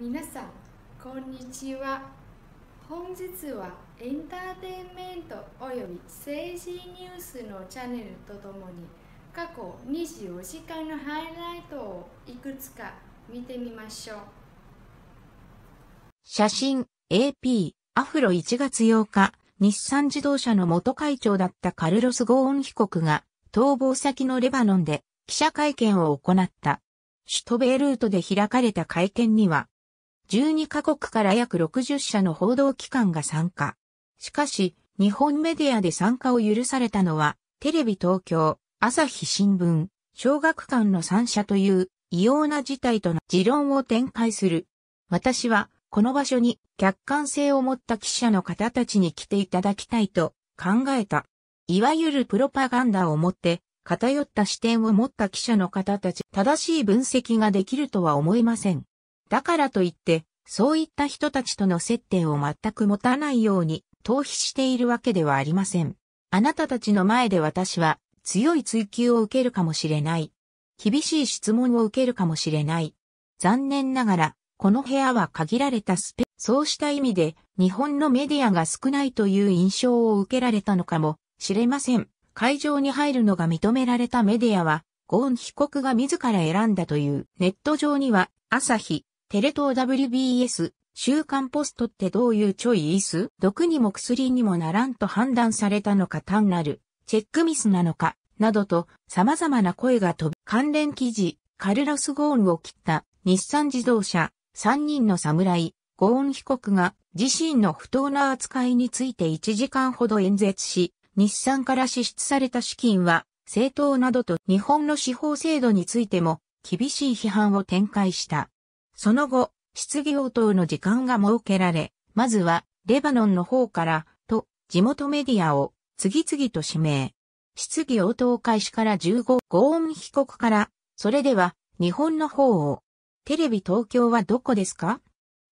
皆さんこんにちは本日はエンターテインメントおよび政治ニュースのチャンネルとともに過去24時間のハイライトをいくつか見てみましょう写真 AP アフロ1月8日日産自動車の元会長だったカルロス・ゴーン被告が逃亡先のレバノンで記者会見を行った。首都ベイルートで開かれた会見には、12カ国から約60社の報道機関が参加。しかし、日本メディアで参加を許されたのは、テレビ東京、朝日新聞、小学館の3社という異様な事態との持論を展開する。私は、この場所に客観性を持った記者の方たちに来ていただきたいと考えた。いわゆるプロパガンダをもって、偏った視点を持った記者の方たち、正しい分析ができるとは思えません。だからといって、そういった人たちとの接点を全く持たないように、逃避しているわけではありません。あなたたちの前で私は、強い追求を受けるかもしれない。厳しい質問を受けるかもしれない。残念ながら、この部屋は限られたスペ、そうした意味で、日本のメディアが少ないという印象を受けられたのかもしれません。会場に入るのが認められたメディアは、ゴーン被告が自ら選んだという、ネット上には、朝日、テレ東 WBS、週刊ポストってどういうちょいイス毒にも薬にもならんと判断されたのか単なる、チェックミスなのか、などと様々な声が飛ぶ。関連記事、カルラス・ゴーンを切った日産自動車3人の侍、ゴーン被告が自身の不当な扱いについて1時間ほど演説し、日産から支出された資金は政党などと日本の司法制度についても厳しい批判を展開した。その後、質疑応答の時間が設けられ、まずは、レバノンの方から、と、地元メディアを、次々と指名。質疑応答開始から15、ゴーン被告から、それでは、日本の方を、テレビ東京はどこですか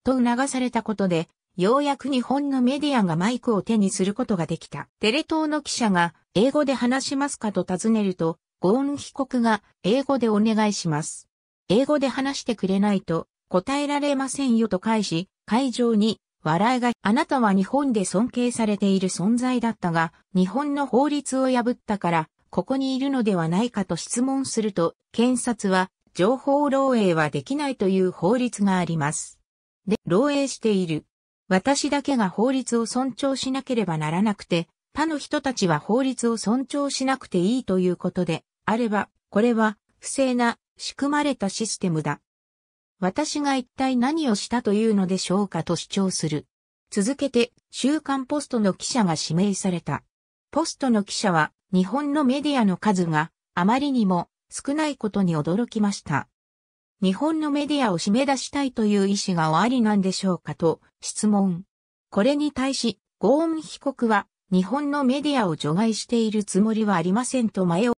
と促されたことで、ようやく日本のメディアがマイクを手にすることができた。テレ東の記者が、英語で話しますかと尋ねると、ゴーン被告が、英語でお願いします。英語で話してくれないと、答えられませんよと返し、会場に笑いが、あなたは日本で尊敬されている存在だったが、日本の法律を破ったから、ここにいるのではないかと質問すると、検察は、情報漏洩はできないという法律があります。で、漏洩している。私だけが法律を尊重しなければならなくて、他の人たちは法律を尊重しなくていいということで、あれば、これは、不正な、仕組まれたシステムだ。私が一体何をしたというのでしょうかと主張する。続けて、週刊ポストの記者が指名された。ポストの記者は、日本のメディアの数があまりにも少ないことに驚きました。日本のメディアを締め出したいという意思がおありなんでしょうかと質問。これに対し、ゴーン被告は日本のメディアを除外しているつもりはありませんと迷う。